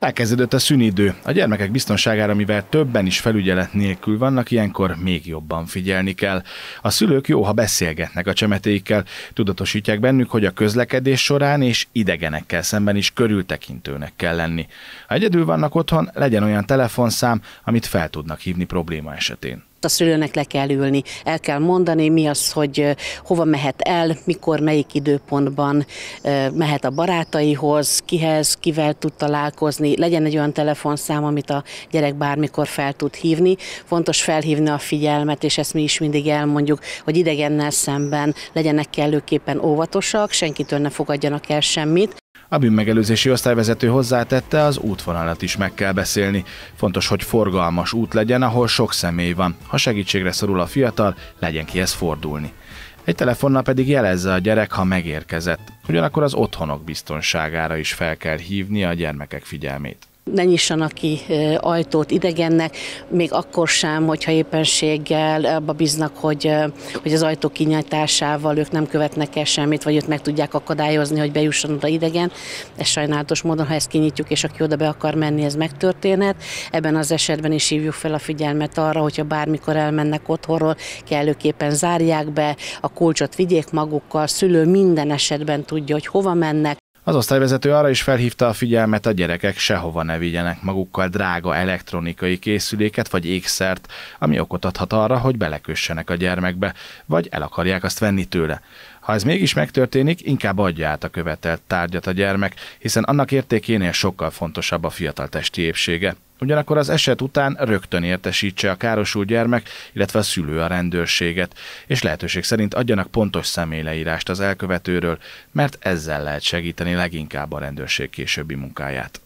Elkezdődött a szünidő. A gyermekek biztonságára, mivel többen is felügyelet nélkül vannak, ilyenkor még jobban figyelni kell. A szülők jó, ha beszélgetnek a csemetéikkel, tudatosítják bennük, hogy a közlekedés során és idegenekkel szemben is körültekintőnek kell lenni. Ha egyedül vannak otthon, legyen olyan telefonszám, amit fel tudnak hívni probléma esetén a szülőnek le kell ülni, el kell mondani, mi az, hogy hova mehet el, mikor, melyik időpontban mehet a barátaihoz, kihez, kivel tud találkozni, legyen egy olyan telefonszám, amit a gyerek bármikor fel tud hívni. Fontos felhívni a figyelmet, és ezt mi is mindig elmondjuk, hogy idegennel szemben legyenek kellőképpen óvatosak, senkitől ne fogadjanak el semmit, a bűnmegelőzési osztályvezető hozzátette, az útvonalat is meg kell beszélni. Fontos, hogy forgalmas út legyen, ahol sok személy van. Ha segítségre szorul a fiatal, legyen kihez fordulni. Egy telefonnal pedig jelezze a gyerek, ha megérkezett. Ugyanakkor az otthonok biztonságára is fel kell hívni a gyermekek figyelmét ne nyissanak ki ajtót idegennek, még akkor sem, hogyha éppenséggel abba bíznak, hogy, hogy az ajtó kinyitásával ők nem követnek el semmit, vagy őt meg tudják akadályozni, hogy bejusson oda idegen. Ez sajnálatos módon, ha ezt kinyitjuk, és aki oda be akar menni, ez megtörténhet. Ebben az esetben is hívjuk fel a figyelmet arra, hogyha bármikor elmennek otthonról, kellőképpen zárják be, a kulcsot vigyék magukkal, szülő minden esetben tudja, hogy hova mennek, az osztályvezető arra is felhívta a figyelmet, a gyerekek sehova ne vigyenek magukkal drága elektronikai készüléket vagy ékszert, ami okot adhat arra, hogy belekössenek a gyermekbe, vagy el akarják azt venni tőle. Ha ez mégis megtörténik, inkább adja át a követelt tárgyat a gyermek, hiszen annak értékénél sokkal fontosabb a fiatal testi épsége. Ugyanakkor az eset után rögtön értesítse a károsult gyermek, illetve a szülő a rendőrséget, és lehetőség szerint adjanak pontos személyleírást az elkövetőről, mert ezzel lehet segíteni leginkább a rendőrség későbbi munkáját.